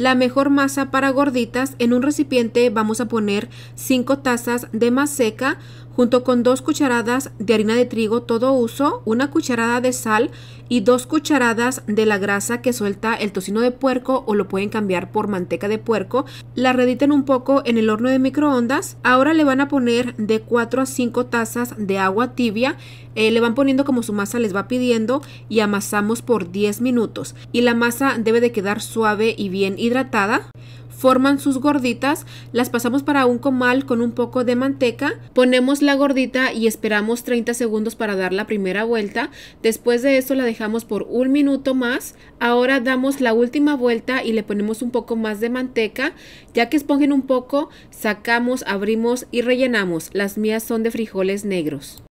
La mejor masa para gorditas, en un recipiente vamos a poner 5 tazas de maseca seca junto con dos cucharadas de harina de trigo todo uso, una cucharada de sal y dos cucharadas de la grasa que suelta el tocino de puerco o lo pueden cambiar por manteca de puerco. La rediten un poco en el horno de microondas. Ahora le van a poner de 4 a 5 tazas de agua tibia. Eh, le van poniendo como su masa les va pidiendo y amasamos por 10 minutos. Y la masa debe de quedar suave y bien hidratada forman sus gorditas, las pasamos para un comal con un poco de manteca, ponemos la gordita y esperamos 30 segundos para dar la primera vuelta, después de eso la dejamos por un minuto más, ahora damos la última vuelta y le ponemos un poco más de manteca, ya que esponjen un poco, sacamos, abrimos y rellenamos, las mías son de frijoles negros.